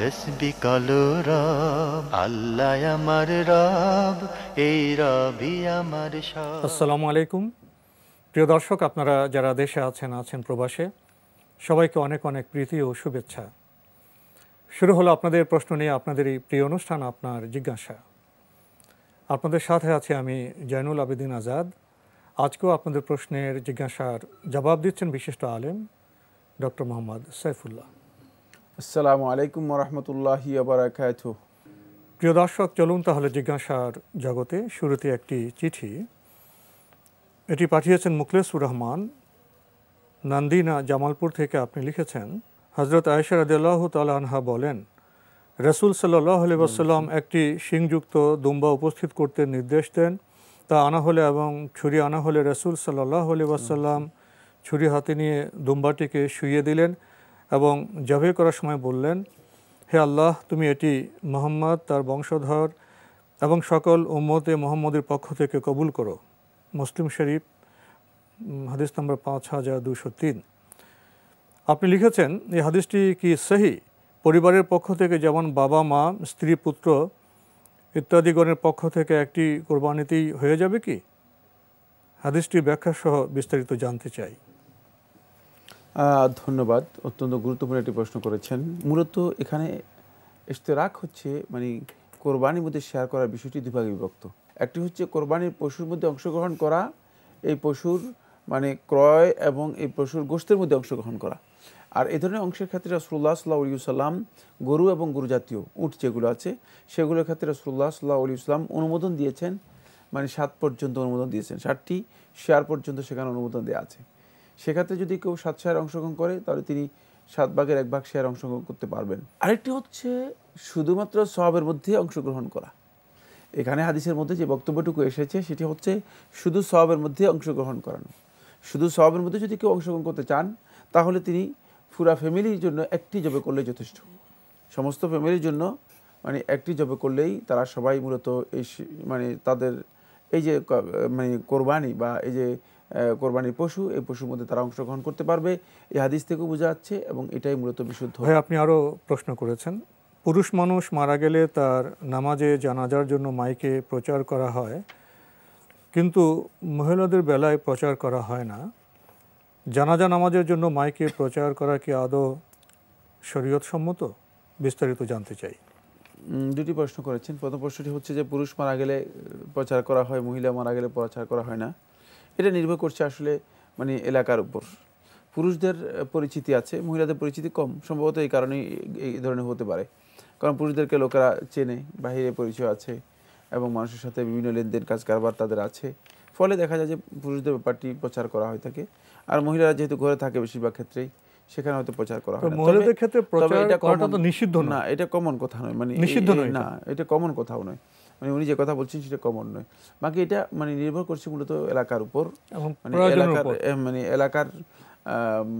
তসবি রব আল্লাহ আমার রব এই রবি আমার সব আসসালামু আলাইকুম প্রিয় দর্শক আপনারা যারা দেশে আছেন আছেন প্রবাসে সবাইকে অনেক অনেক প্রীতি ও শুভেচ্ছা শুরু হলো আপনাদের প্রশ্ন নিয়ে আপনাদের এই প্রিয় অনুষ্ঠান আপনার জিজ্ঞাসা আপনাদের সাথে আছে আমি জয়নুল আবেদিন আজাদ আজকেও আপনাদের প্রশ্নের জিজ্ঞাসার জবাব দিচ্ছেন বিশিষ্ট আলেম ডক্টর মোহাম্মদ সাইফুল্লাহ আসসালামু আলাইকুম রহমতুল্লাহি প্রিয় দর্শক চলুন তাহলে জিজ্ঞাসার জগতে শুরুতে একটি চিঠি এটি পাঠিয়েছেন মুখলেসুর রহমান নান্দিনা জামালপুর থেকে আপনি লিখেছেন হজরত আয়েশার রাদিল্লাহ আনহা বলেন রসুল সাল্লাহ আলি একটি শিংযুক্ত দুম্বা উপস্থিত করতে নির্দেশ দেন তা আনা হলে এবং ছুরি আনা হলে রসুল সাল্লাহ আলি ওয়াসাল্লাম ছুরি হাতে নিয়ে দুম্বাটিকে শুইয়ে দিলেন এবং জবে করার সময় বললেন হে আল্লাহ তুমি এটি মোহাম্মদ তার বংশধর এবং সকল উম্মতে মোহাম্মদের পক্ষ থেকে কবুল করো মুসলিম শরীফ হাদিস নম্বর পাঁচ হাজার দুশো তিন আপনি লিখেছেন এই হাদিসটি কি সহি পরিবারের পক্ষ থেকে যেমন বাবা মা স্ত্রী পুত্র ইত্যাদিগণের পক্ষ থেকে একটি কোরবানিতেই হয়ে যাবে কি হাদিসটি ব্যাখ্যাসহ বিস্তারিত জানতে চাই ধন্যবাদ অত্যন্ত গুরুত্বপূর্ণ একটি প্রশ্ন করেছেন মূলত এখানে ইশতেরাক হচ্ছে মানে কোরবানির মধ্যে শেয়ার করার বিষয়টি দুভাগে বিভক্ত একটি হচ্ছে কোরবানির পশুর মধ্যে অংশগ্রহণ করা এই পশুর মানে ক্রয় এবং এই পশুর গোষ্ঠের মধ্যে অংশগ্রহণ করা আর এ ধরনের অংশের ক্ষেত্রে রসুল্লাহ সাল্লাহ আলী সাল্লাম গরু এবং গরু জাতীয় উট যেগুলো আছে সেগুলোর ক্ষেত্রে রসুল্লাহ সাল্লাহ আলী ইসলাম অনুমোদন দিয়েছেন মানে সাত পর্যন্ত অনুমোদন দিয়েছেন সাতটি শেয়ার পর্যন্ত সেখানে অনুমোদন দেওয়া আছে সেক্ষেত্রে যদি কেউ সাত শেয়ার অংশগ্রহণ করে তাহলে তিনি সাত ভাগের এক ভাগ শেয়ার অংশগ্রহণ করতে পারবেন আরেকটি হচ্ছে শুধুমাত্র সবের মধ্যে অংশগ্রহণ করা এখানে হাদিসের মধ্যে যে বক্তব্যটুকু এসেছে সেটি হচ্ছে শুধু সবের মধ্যে অংশগ্রহণ করানো শুধু সবের মধ্যে যদি কেউ অংশগ্রহণ করতে চান তাহলে তিনি পুরা ফ্যামিলির জন্য একটি জবে করলে যথেষ্ট সমস্ত ফ্যামিলির জন্য মানে একটি জবে করলেই তারা সবাই মূলত এই মানে তাদের এই যে মানে কোরবানি বা এই যে কোরবানির পশু এই পশুর মধ্যে তারা অংশগ্রহণ করতে পারবে এই হাদিস থেকেও বোঝা যাচ্ছে এবং এটাই মূলত বিশুদ্ধ হয় আপনি আরও প্রশ্ন করেছেন পুরুষ মানুষ মারা গেলে তার নামাজে জানাজার জন্য মাইকে প্রচার করা হয় কিন্তু মহিলাদের বেলায় প্রচার করা হয় না জানাজা নামাজের জন্য মাইকে প্রচার করা কি আদৌ শরীয়তসম্মত বিস্তারিত জানতে চাই দুটি প্রশ্ন করেছেন প্রথম প্রশ্নটি হচ্ছে যে পুরুষ মারা গেলে প্রচার করা হয় মহিলা মারা গেলে প্রচার করা হয় না এটা নির্ভর করছে আসলে মানে এলাকার উপর পুরুষদের পরিচিতি আছে মহিলাদের পরিচিতি কম সম্ভবত এই কারণেই এই ধরনের হতে পারে কারণ পুরুষদেরকে লোকেরা চেনে বাহিরে পরিচয় আছে এবং মানুষের সাথে বিভিন্ন লেনদেন কাজ কারবার তাদের আছে ফলে দেখা যায় যে পুরুষদের ব্যাপারটি প্রচার করা হয়ে থাকে আর মহিলারা যেহেতু ঘরে থাকে বেশিরভাগ ক্ষেত্রেই সেখানে হয়তো প্রচার করা হয় ক্ষেত্রে না এটা কমন কথা নয় মানে নিষিদ্ধ না এটা কমন কথাও নয় মানে উনি যে কথা বলছেন সেটা কমন নয় বাকি এটা মানে নির্ভর করছে মূলত এলাকার উপর মানে, মানে এলাকার মানে এলাকার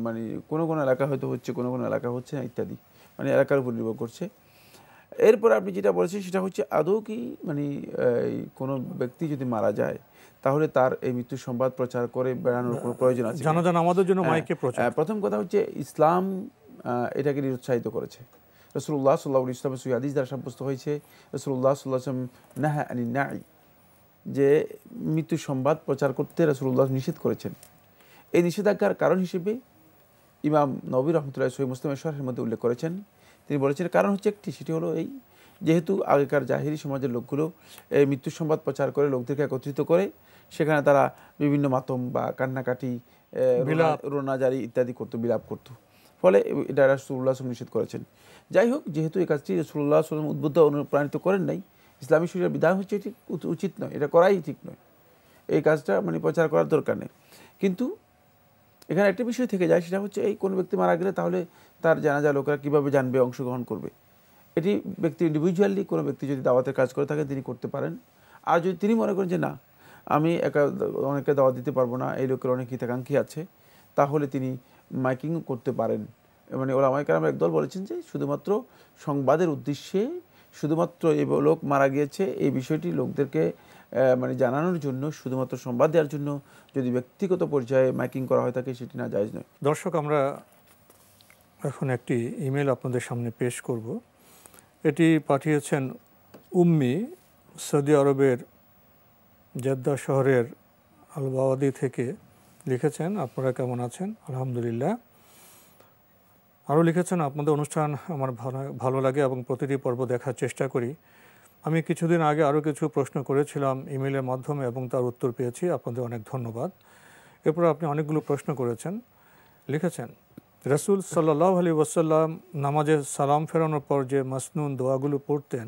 মানে কোন কোন এলাকা হয়তো হচ্ছে কোন কোন এলাকা হচ্ছে না ইত্যাদি মানে এলাকার উপর নির্ভর করছে এরপর আপনি যেটা বলেছেন সেটা হচ্ছে আদৌ কি মানে কোনো ব্যক্তি যদি মারা যায় তাহলে তার এই মৃত্যু সংবাদ প্রচার করে বেড়ানোর কোনো প্রয়োজন আছে জানা জানা আমাদের জন্য হ্যাঁ, মাইকে হ্যাঁ, প্রথম কথা হচ্ছে ইসলাম এটাকে নিরুৎসাহিত করেছে রসুল্লাহ সাল্লাহ ইসলামের আদিস দ্বারা সাব্যস্ত হয়েছে রসুল্লাহ সাল্লাহ আসলাম নাহা আনি নাই যে মৃত্যু সংবাদ প্রচার করতে রসুল্লাহ নিষেধ করেছেন এই নিষেধাজ্ঞার কারণ হিসেবে ইমাম নবীর রহমতুল্লাহ সহি মুসলিমের শহরের মধ্যে উল্লেখ করেছেন তিনি বলেছেন কারণ হচ্ছে একটি সেটি হলো এই যেহেতু আগেকার জাহিরি সমাজের লোকগুলো এই মৃত্যু সংবাদ প্রচার করে লোকদেরকে একত্রিত করে সেখানে তারা বিভিন্ন মাতম বা কান্নাকাটি রোনাজারি ইত্যাদি করতো বিলাপ করতো ফলে এটা রাসুল্লাহ আসলাম নিষেধ করেছেন যাই হোক যেহেতু এই কাজটি রাসুল্লাহ আসলাম উদ্বুদ্ধ অনুপ্রাণিত করেন নাই ইসলামী শরীরের বিধান হচ্ছে এটি উচিত নয় এটা করাই ঠিক নয় এই কাজটা মানে প্রচার করার দরকার নেই কিন্তু এখানে একটা বিষয় থেকে যায় সেটা হচ্ছে এই কোনো ব্যক্তি মারা গেলে তাহলে তার জানা যায় লোকেরা কীভাবে জানবে অংশগ্রহণ করবে এটি ব্যক্তি ইন্ডিভিজুয়ালি কোনো ব্যক্তি যদি দাওয়াতের কাজ করে থাকে তিনি করতে পারেন আর যদি তিনি মনে করেন যে না আমি একা অনেকে দাওয়াত দিতে পারবো না এই লোকের অনেক হিতাকাঙ্ক্ষী আছে তাহলে তিনি মাইকিং করতে পারেন মানে ওরা ওলামাই কালাম একদল বলেছেন যে শুধুমাত্র সংবাদের উদ্দেশ্যে শুধুমাত্র এই লোক মারা গিয়েছে এই বিষয়টি লোকদেরকে মানে জানানোর জন্য শুধুমাত্র সংবাদ দেওয়ার জন্য যদি ব্যক্তিগত পর্যায়ে মাইকিং করা হয় থাকে সেটি না যায় নয় দর্শক আমরা এখন একটি ইমেল আপনাদের সামনে পেশ করব এটি পাঠিয়েছেন উম্মি সৌদি আরবের জেদ্দা শহরের আলবাওয়াদি থেকে লিখেছেন আপনারা কেমন আছেন আলহামদুলিল্লাহ আরও লিখেছেন আপনাদের অনুষ্ঠান আমার ভালো লাগে এবং প্রতিটি পর্ব দেখার চেষ্টা করি আমি কিছুদিন আগে আরও কিছু প্রশ্ন করেছিলাম ইমেলের মাধ্যমে এবং তার উত্তর পেয়েছি আপনাদের অনেক ধন্যবাদ এরপর আপনি অনেকগুলো প্রশ্ন করেছেন লিখেছেন রসুল সাল্লাহ আলী ওয়াসাল্লাম নামাজের সালাম ফেরানোর পর যে মাসনুন দোয়াগুলো পড়তেন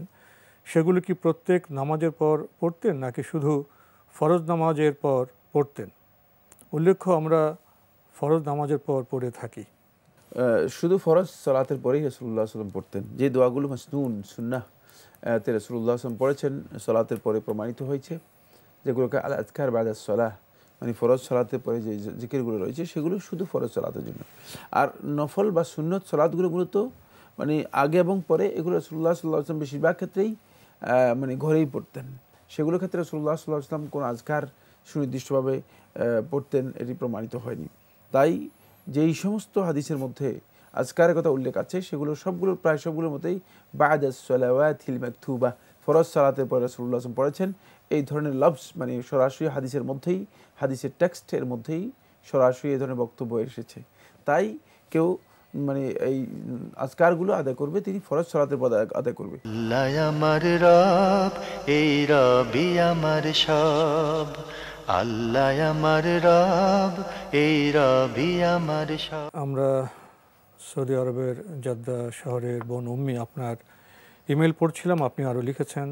সেগুলো কি প্রত্যেক নামাজের পর পড়তেন নাকি শুধু ফরজ নামাজের পর পড়তেন উল্লেখ্য আমরা ফরজ নামাজের পর পড়ে থাকি শুধু ফরজ সালাতের পরেই রসুল্লাহ আসলাম পড়তেন যে দোয়াগুলো মাসনুন সুন্নাহ তে রসুল্লাহ আসলাম পড়েছেন সলাতের পরে প্রমাণিত হয়েছে যেগুলোকে আল আজকার বাদাস সলাহ মানে ফরজ সলাতের পরে যে জিকিরগুলো রয়েছে সেগুলো শুধু ফরজ সলাতের জন্য আর নফল বা সুন্নত সলাতগুলো মূলত মানে আগে এবং পরে এগুলো রসুল্লাহ সাল্লাহ আসলাম বেশিরভাগ ক্ষেত্রেই মানে ঘরেই পড়তেন সেগুলো ক্ষেত্রে রসুল্লাহ সাল্লাহ আসলাম কোনো আজকার সুনির্দিষ্টভাবে পড়তেন এটি প্রমাণিত হয়নি তাই যেই সমস্ত হাদিসের মধ্যে আজকারের কথা উল্লেখ আছে সেগুলো সবগুলো প্রায় সবগুলোর মতেই বাদাসলাওয়াথিল মেকথুবা ফরজ সালাতের পরে রাসুল্লাহ আসম পড়েছেন এই ধরনের লভস মানে সরাসরি হাদিসের মধ্যেই হাদিসের টেক্সটের মধ্যেই সরাসরি এই ধরনের বক্তব্য এসেছে তাই কেউ মানে এই আজকারগুলো আদায় করবে তিনি ফরজ সলাতের পদ আদায় করবে আমার রব এই রবি আমার সব আল্লাহ আমার রব এই রবি আমার আমরা সৌদি আরবের জাদ্দা শহরের বোন উম্মি আপনার ইমেল পড়ছিলাম আপনি আরও লিখেছেন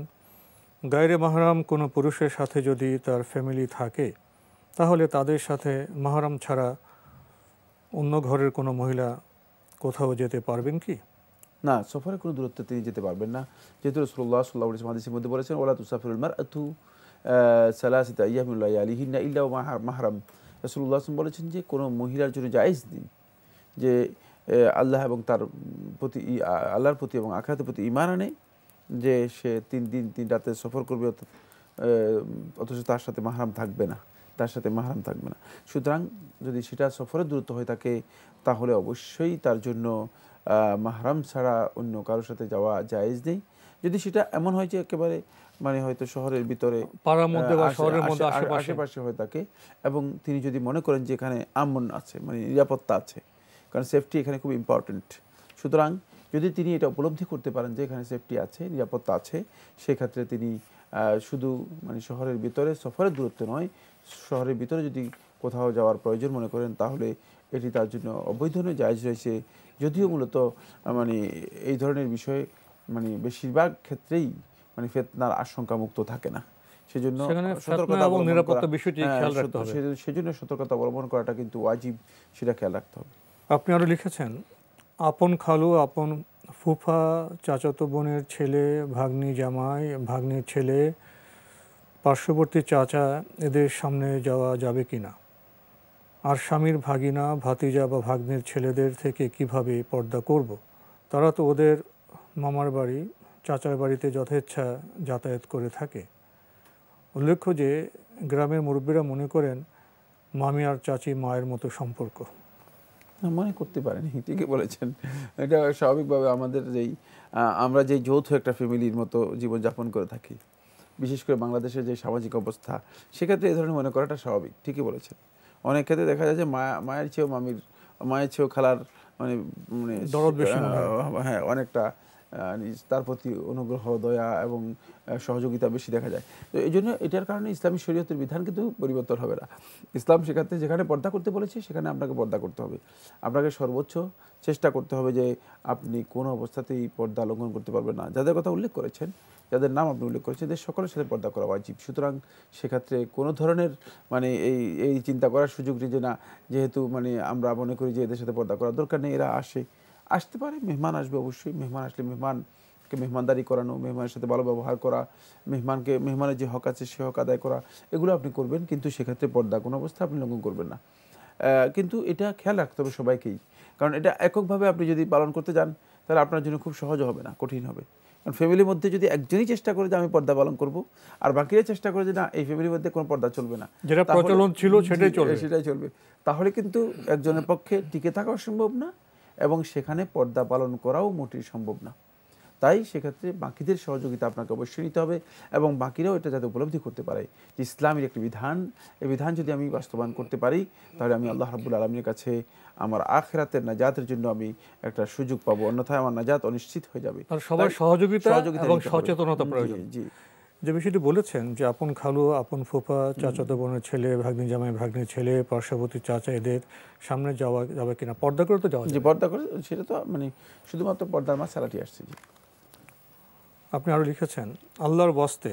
গায়রে মাহারাম কোনো পুরুষের সাথে যদি তার ফ্যামিলি থাকে তাহলে তাদের সাথে মাহারাম ছাড়া অন্য ঘরের কোনো মহিলা কোথাও যেতে পারবেন কি না সফরে কোনো দূরত্বে তিনি যেতে পারবেন না যেহেতু রসুল্লাহ সাল্লাহ মাদিসের মধ্যে বলেছেন ওলা তুসাফিরুল মার আতু সালাসিতা ইয়াহমুল্লাহিনা ইল্লা মাহারাম রসুল্লাহ আসলাম বলেছেন যে কোনো মহিলার জন্য জায়েজ নেই যে আল্লাহ এবং তার প্রতি আল্লাহর প্রতি এবং আখরাতের প্রতি ইমান আনে যে সে তিন দিন তিন রাতে সফর করবে অথচ তার সাথে মাহরাম থাকবে না তার সাথে মাহরাম থাকবে না সুতরাং যদি সেটা সফরের দূরত্ব হয়ে থাকে তাহলে অবশ্যই তার জন্য মাহরাম ছাড়া অন্য কারোর সাথে যাওয়া জায়েজ নেই যদি সেটা এমন হয় যে একেবারে মানে হয়তো শহরের ভিতরে পাড়ার মধ্যে বা শহরের মধ্যে আশেপাশে হয়ে থাকে এবং তিনি যদি মনে করেন যে এখানে আমন আছে মানে নিরাপত্তা আছে কারণ সেফটি এখানে খুব ইম্পর্টেন্ট সুতরাং যদি তিনি এটা উপলব্ধি করতে পারেন যে এখানে সেফটি আছে নিরাপত্তা আছে সেক্ষেত্রে তিনি শুধু মানে শহরের ভিতরে সফরের দূরত্ব নয় শহরের ভিতরে যদি কোথাও যাওয়ার প্রয়োজন মনে করেন তাহলে এটি তার জন্য অবৈধ নয় জায়জ রয়েছে যদিও মূলত মানে এই ধরনের বিষয়ে মানে বেশিরভাগ ক্ষেত্রেই মানে ফেতনার আশঙ্কা মুক্ত থাকে না সেজন্য সতর্কতা এবং নিরাপত্তা বিষয়টি হ্যাঁ, খেয়াল রাখতে হবে সেজন্য সতর্কতা অবলম্বন করাটা কিন্তু ওয়াজিব সেটা খেয়াল রাখতে হবে আপনি আরও লিখেছেন আপন খালু আপন ফুফা চাচাতো বোনের ছেলে ভাগ্নি জামাই ভাগ্নির ছেলে পার্শ্ববর্তী চাচা এদের সামনে যাওয়া যাবে কি না আর স্বামীর ভাগিনা ভাতিজা বা ভাগ্নির ছেলেদের থেকে কিভাবে পর্দা করব। তারা তো ওদের মামার বাড়ি চাচার বাড়িতে যথেচ্ছা যাতায়াত করে থাকে উল্লেখ্য যে গ্রামের মুরব্বীরা মনে করেন মামি আর চাচি মায়ের মতো সম্পর্ক মনে করতে পারেন ঠিকই বলেছেন এটা স্বাভাবিকভাবে আমাদের যেই আমরা যেই যৌথ একটা ফ্যামিলির মতো জীবনযাপন করে থাকি বিশেষ করে বাংলাদেশের যে সামাজিক অবস্থা সেক্ষেত্রে এই ধরনের মনে করাটা স্বাভাবিক ঠিকই বলেছেন অনেক ক্ষেত্রে দেখা যায় যে মায়া মায়ের চেয়েও মামির মায়ের চেয়েও খেলার মানে মানে হ্যাঁ অনেকটা তার প্রতি অনুগ্রহ দয়া এবং সহযোগিতা বেশি দেখা যায় তো এই জন্য এটার কারণে ইসলামী শরীয়তের বিধান কিন্তু পরিবর্তন হবে না ইসলাম শেখাতে যেখানে পর্দা করতে বলেছে সেখানে আপনাকে পর্দা করতে হবে আপনাকে সর্বোচ্চ চেষ্টা করতে হবে যে আপনি কোনো অবস্থাতেই পর্দা লঙ্ঘন করতে পারবেন না যাদের কথা উল্লেখ করেছেন যাদের নাম আপনি উল্লেখ করেছেন এদের সকলের সাথে পর্দা করা উচিত সুতরাং সেক্ষেত্রে কোনো ধরনের মানে এই এই চিন্তা করার সুযোগ নেই যে না যেহেতু মানে আমরা মনে করি যে এদের সাথে পর্দা করার দরকার নেই এরা আসে আসতে পারে মেহমান আসবে অবশ্যই মেহমান আসলে মেহমানকে মেহমানদারি করানো মেহমানের সাথে ভালো ব্যবহার করা মেহমানকে মেহমানের যে হক আছে সে হক আদায় করা এগুলো আপনি করবেন কিন্তু সেক্ষেত্রে পর্দা কোনো অবস্থা আপনি লঙ্ঘন করবেন না কিন্তু এটা খেয়াল রাখতে হবে সবাইকেই কারণ এটা এককভাবে আপনি যদি পালন করতে যান তাহলে আপনার জন্য খুব সহজ হবে না কঠিন হবে কারণ ফ্যামিলির মধ্যে যদি একজনই চেষ্টা করে যে আমি পর্দা পালন করব আর বাকিরা চেষ্টা করে যে না এই ফ্যামিলির মধ্যে কোনো পর্দা চলবে না যেটা প্রচলন ছিল সেটাই চলবে সেটাই চলবে তাহলে কিন্তু একজনের পক্ষে টিকে থাকা অসম্ভব না এবং সেখানে পর্দা পালন করাও মোটেই সম্ভব না তাই সেক্ষেত্রে বাকিদের সহযোগিতা আপনাকে অবশ্যই নিতে হবে এবং বাকিরাও এটা যাতে উপলব্ধি করতে পারে যে ইসলামের একটি বিধান এই বিধান যদি আমি বাস্তবায়ন করতে পারি তাহলে আমি আল্লাহ রাবুল আলমীর কাছে আমার আখরাতের নাজাতের জন্য আমি একটা সুযোগ পাবো অন্যথায় আমার নাজাত অনিশ্চিত হয়ে যাবে সবার সহযোগিতা এবং সচেতনতা প্রয়োজন জি যে বিষয়টি বলেছেন যে আপন খালু আপন ফুপা চাচাতো বোনের ছেলে ভাগ্নি জামাই ভাগ্নি ছেলে পার্শ্ববর্তী চাচা এদের সামনে যাওয়া যাবে কিনা পর্দা করে তো যাওয়া যে পর্দা করে সেটা তো মানে শুধুমাত্র পর্দার মাছ সালাটি আসছে আপনি আরও লিখেছেন আল্লাহর বস্তে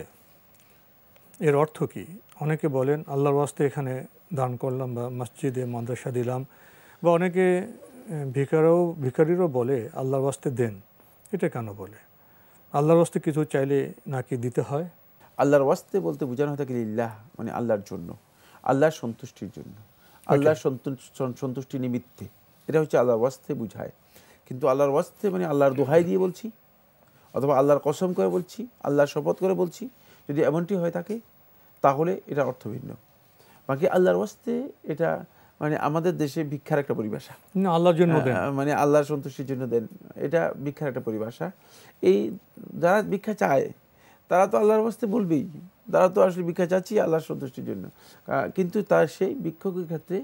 এর অর্থ কি অনেকে বলেন আল্লাহর বস্তে এখানে দান করলাম বা মসজিদে মাদ্রাসা দিলাম বা অনেকে ভিকারও ভিকারিরও বলে আল্লাহর বস্তে দেন এটা কেন বলে আল্লাহর ওয়াস্তে কিছু চাইলে নাকি দিতে হয় আল্লাহর ওয়াস্তে বলতে বোঝানো হয় থাকে লিল্লাহ মানে আল্লাহর জন্য আল্লাহর সন্তুষ্টির জন্য আল্লাহর সন্তুষ্টি নিমিত্তে এটা হচ্ছে আল্লাহর ওয়াস্তে বুঝায় কিন্তু আল্লাহর ওয়াস্তে মানে আল্লাহর দোহাই দিয়ে বলছি অথবা আল্লাহর কসম করে বলছি আল্লাহর শপথ করে বলছি যদি এমনটি হয়ে থাকে তাহলে এটা অর্থ ভিন্ন বাকি আল্লাহর ওয়াস্তে এটা মানে আমাদের দেশে ভিক্ষার একটা পরিভাষা না আল্লাহর জন্য মানে আল্লাহর সন্তুষ্টির জন্য দেন এটা ভিক্ষার একটা পরিভাষা এই যারা ভিক্ষা চায় তারা তো আল্লাহর অবস্থায় বলবেই তারা তো আসলে ভিক্ষা চাচ্ছি আল্লাহর সন্তুষ্টির জন্য কিন্তু তার সেই ভিক্ষকের ক্ষেত্রে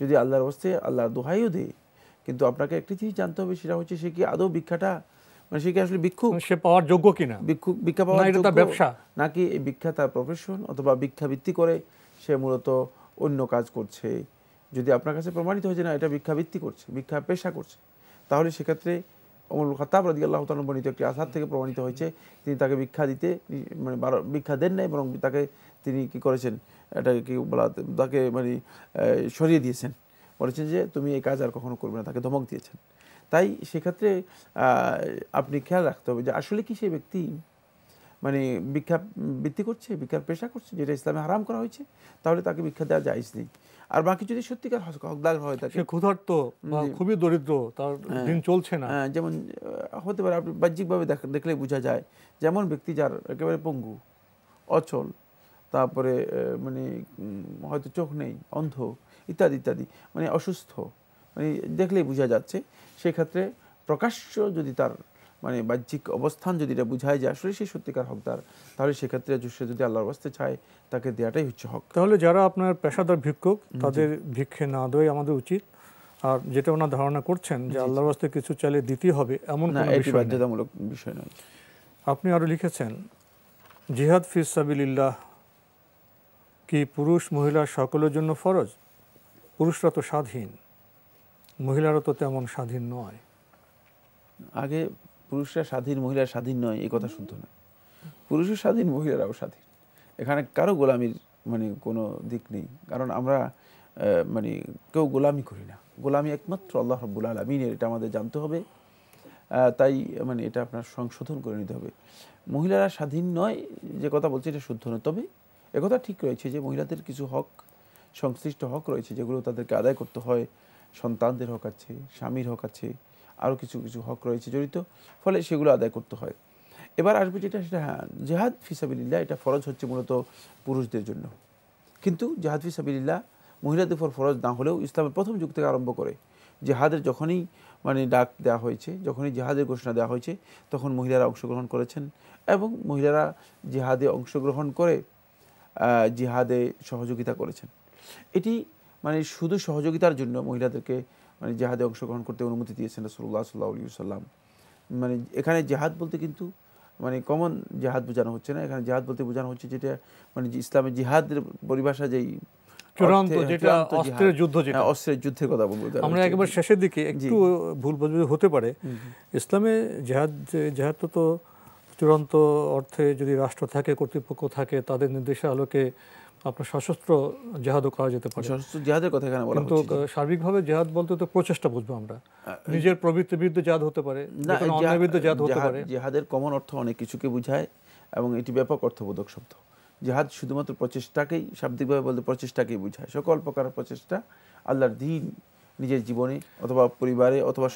যদি আল্লাহর অবস্থায় আল্লাহর দোহাইও দেয় কিন্তু আপনাকে একটি জিনিস জানতে হবে সেটা হচ্ছে সে কি আদৌ ভিক্ষাটা মানে সে কি আসলে ভিক্ষু মানে সে পাওয়ার যোগ্য কিনা ভিক্ষু ভিক্ষা পাওয়ার যোগ্য ব্যবসা নাকি এই ভিক্ষা তার প্রফেশন অথবা ভিক্ষা ভিত্তি করে সে মূলত অন্য কাজ করছে যদি আপনার কাছে প্রমাণিত হয় যে না এটা ভিক্ষাবৃত্তি করছে ভিক্ষা পেশা করছে তাহলে সেক্ষেত্রে অমর খতাব রাজি আল্লাহ বর্ণিত একটি আসার থেকে প্রমাণিত হয়েছে তিনি তাকে ভিক্ষা দিতে মানে ভিক্ষা দেন নাই বরং তাকে তিনি কি করেছেন এটা কি বলা তাকে মানে সরিয়ে দিয়েছেন বলেছেন যে তুমি এই কাজ আর কখনো করবে না তাকে ধমক দিয়েছেন তাই সেক্ষেত্রে আপনি খেয়াল রাখতে হবে যে আসলে কি সেই ব্যক্তি মানে ভিক্ষা বৃত্তি করছে ভিক্ষার পেশা করছে যেটা ইসলামে হারাম করা হয়েছে তাহলে তাকে ভিক্ষা দেওয়া যায় নেই আর বাকি যদি সত্যিকার হকদার হয় তাকে ক্ষুধার্ত খুবই দরিদ্র তার হ্যাঁ। দিন চলছে না হ্যাঁ, যেমন হতে পারে আপনি বাহ্যিকভাবে দেখলে বোঝা যায় যেমন ব্যক্তি যার একেবারে পঙ্গু অচল তারপরে মানে হয়তো চোখ নেই অন্ধ ইত্যাদি ইত্যাদি মানে অসুস্থ মানে দেখলেই বোঝা যাচ্ছে সেক্ষেত্রে প্রকাশ্য যদি তার মানে বাহ্যিক অবস্থান যদি এটা বুঝায় যে আসলে সে সত্যিকার হকদার তাহলে সেক্ষেত্রে সে যদি আল্লাহর বাস্তে চায় তাকে দেওয়াটাই হচ্ছে হক তাহলে যারা আপনার পেশাদার ভিক্ষুক তাদের ভিক্ষে না দেওয়াই আমাদের উচিত আর যেটা ওনার ধারণা করছেন যে আল্লাহর বাস্তে কিছু চাইলে দিতেই হবে এমন বাধ্যতামূলক বিষয় নয় আপনি আরও লিখেছেন জিহাদ ফিস সাবিল্লাহ কি পুরুষ মহিলা সকলের জন্য ফরজ পুরুষরা তো স্বাধীন মহিলারা তো তেমন স্বাধীন নয় আগে পুরুষরা স্বাধীন মহিলা স্বাধীন নয় এই কথা শুনতো না পুরুষও স্বাধীন মহিলারাও স্বাধীন এখানে কারো গোলামির মানে কোনো দিক নেই কারণ আমরা মানে কেউ গোলামি করি না গোলামি একমাত্র আল্লাহ রব্বুল আলমিনের এটা আমাদের জানতে হবে তাই মানে এটা আপনার সংশোধন করে নিতে হবে মহিলারা স্বাধীন নয় যে কথা বলছে এটা শুদ্ধ নয় তবে একথা ঠিক রয়েছে যে মহিলাদের কিছু হক সংশ্লিষ্ট হক রয়েছে যেগুলো তাদেরকে আদায় করতে হয় সন্তানদের হক আছে স্বামীর হক আছে আরও কিছু কিছু হক রয়েছে জড়িত ফলে সেগুলো আদায় করতে হয় এবার আসবে যেটা সেটা হ্যাঁ জেহাদ ফিসাবিল্লা এটা ফরজ হচ্ছে মূলত পুরুষদের জন্য কিন্তু জেহাদ ফিসাবিল্লা মহিলাদের উপর ফরজ না হলেও ইসলামের প্রথম যুগ থেকে আরম্ভ করে জেহাদের যখনই মানে ডাক দেওয়া হয়েছে যখনই জেহাদের ঘোষণা দেওয়া হয়েছে তখন মহিলারা অংশগ্রহণ করেছেন এবং মহিলারা জেহাদে অংশগ্রহণ করে জিহাদে সহযোগিতা করেছেন এটি মানে শুধু সহযোগিতার জন্য মহিলাদেরকে মানে জেহাদে অংশগ্রহণ করতে অনুমতি দিয়েছেন রসুল্লাহ সাল্লাহ আলী সাল্লাম মানে এখানে জেহাদ বলতে কিন্তু মানে কমন জেহাদ বোঝানো হচ্ছে না এখানে জেহাদ বলতে বোঝানো হচ্ছে যেটা মানে ইসলামের জিহাদের পরিভাষা যেই হ্যাঁ, হ্যাঁ, আমরা একেবারে শেষের দিকে একটু ভুল হতে পারে ইসলামে জেহাদ জেহাদ তো চূড়ান্ত অর্থে যদি রাষ্ট্র থাকে কর্তৃপক্ষ থাকে তাদের নির্দেশের আলোকে আপনার সশস্ত্র জেহাদও করা যেতে পারে সশস্ত্র জেহাদের কথা এখানে বলা কিন্তু সার্বিকভাবে জেহাদ বলতে তো প্রচেষ্টা বুঝবো আমরা নিজের প্রবৃত্তির বিরুদ্ধে জেহাদ হতে পারে অন্যের বিরুদ্ধে জেহাদ হতে পারে জেহাদের কমন অর্থ অনেক কিছুকে বুঝায় এবং এটি ব্যাপক অর্থবোধক শব্দ জেহাদ শুধুমাত্র প্রচেষ্টাকেই শাব্দিকভাবে বলতে প্রচেষ্টাকেই বুঝায় সকল প্রকার প্রচেষ্টা আল্লাহর দিন নিজের জীবনে অথবা পরিবারে অথবা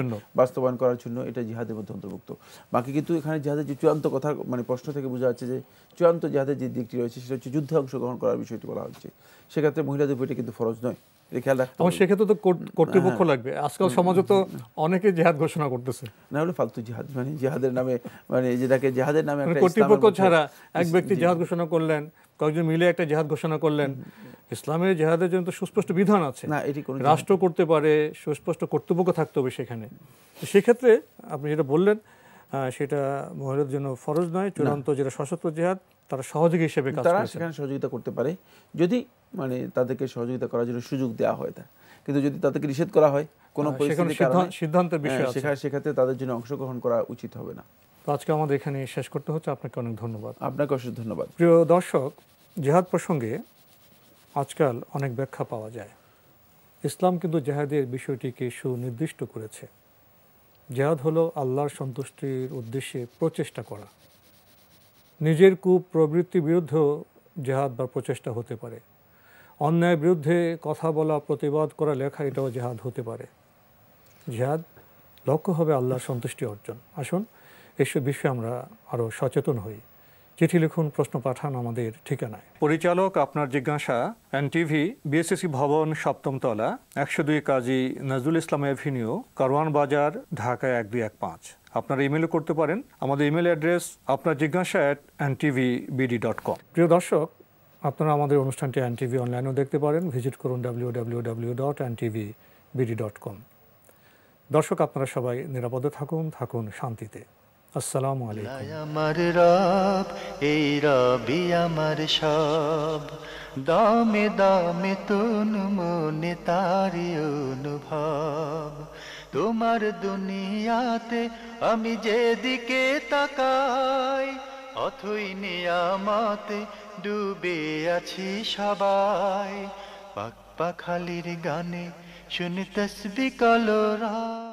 জন্য বাস্তবায়ন করার জন্য এটা জিহাদের মধ্যে অন্তর্ভুক্ত বাকি কিন্তু এখানে জিহাদের যে চূড়ান্ত কথা মানে প্রশ্ন থেকে বোঝা যাচ্ছে যে চূড়ান্ত জিহাদের যে দিকটি রয়েছে সেটা হচ্ছে যুদ্ধে অংশগ্রহণ করার বিষয়টি বলা হচ্ছে সেক্ষেত্রে মহিলাদের বইটা কিন্তু ফরজ নয় সেক্ষেত্রে তো হ্যাঁ। কর্তৃপক্ষ লাগবে আজকাল সমাজে তো অনেকে জেহাদ ঘোষণা করতেছে না হলে ফালতু জেহাদ মানে জেহাদের নামে মানে যেটাকে জেহাদের নামে মানে কর্তৃপক্ষ ছাড়া এক ব্যক্তি জেহাদ ঘোষণা করলেন কয়েকজন মিলে একটা জেহাদ ঘোষণা করলেন ইসলামের জেহাদের জন্য তো সুস্পষ্ট বিধান আছে না এটি রাষ্ট্র করতে পারে সুস্পষ্ট কর্তৃপক্ষ থাকতে হবে সেখানে সেক্ষেত্রে আপনি যেটা বললেন সেটা মহিলাদের জন্য ফরজ নয় চূড়ান্ত যেটা সশস্ত্র জেহাদ তারা সহযোগী হিসেবে তারা সেখানে সহযোগিতা করতে পারে যদি মানে তাদেরকে সহযোগিতা করার জন্য সুযোগ দেওয়া হয় তা কিন্তু যদি তাদেরকে নিষেধ করা হয় কোনো সিদ্ধান্তের বিষয় হ্যাঁ, সেক্ষেত্রে তাদের জন্য অংশগ্রহণ করা উচিত হবে না তো আজকে আমাদের এখানে শেষ করতে হচ্ছে আপনাকে অনেক ধন্যবাদ আপনাকে অশেষ ধন্যবাদ প্রিয় দর্শক জেহাদ প্রসঙ্গে আজকাল অনেক ব্যাখ্যা পাওয়া যায় ইসলাম কিন্তু জেহাদের বিষয়টিকে সুনির্দিষ্ট করেছে জেহাদ হলো আল্লাহর সন্তুষ্টির উদ্দেশ্যে প্রচেষ্টা করা নিজের কূপ প্রবৃত্তি বিরুদ্ধেও জেহাদ বা প্রচেষ্টা হতে পারে অন্যায়ের বিরুদ্ধে কথা বলা প্রতিবাদ করা লেখা এটাও জেহাদ হতে পারে জেহাদ লক্ষ্য হবে আল্লাহর সন্তুষ্টি অর্জন আসুন এসব বিষয়ে আমরা আরও সচেতন হই চিঠি লিখুন প্রশ্ন পাঠান আমাদের ঠিকানায় পরিচালক আপনার জিজ্ঞাসা টিভি বিএসসিসি ভবন সপ্তমতলা একশো দুই কাজী নজরুল ইসলাম অ্যাভিনিউ কারওয়ান বাজার ঢাকা এক দুই এক পাঁচ আপনারা ইমেলও করতে পারেন আমাদের ইমেল অ্যাড্রেস আপনার জিজ্ঞাসা at TV BD dot com প্রিয় দর্শক আপনারা আমাদের অনুষ্ঠানটি টিভি অনলাইনেও দেখতে পারেন ভিজিট করুন W W W dot TV BD dot com দর্শক আপনারা সবাই নিরাপদে থাকুন থাকুন শান্তিতে আসসালামু আলাইকুম আমার এই আমার সব দামে দামে তুন মনে তারি অনুভব তোমার দুনিয়াতে আমি যেদিকে তাকাই অথই নিয়ামাতে ডুবে আছি সবাই পাক পাখালির গানে শুনে তসবি কলরা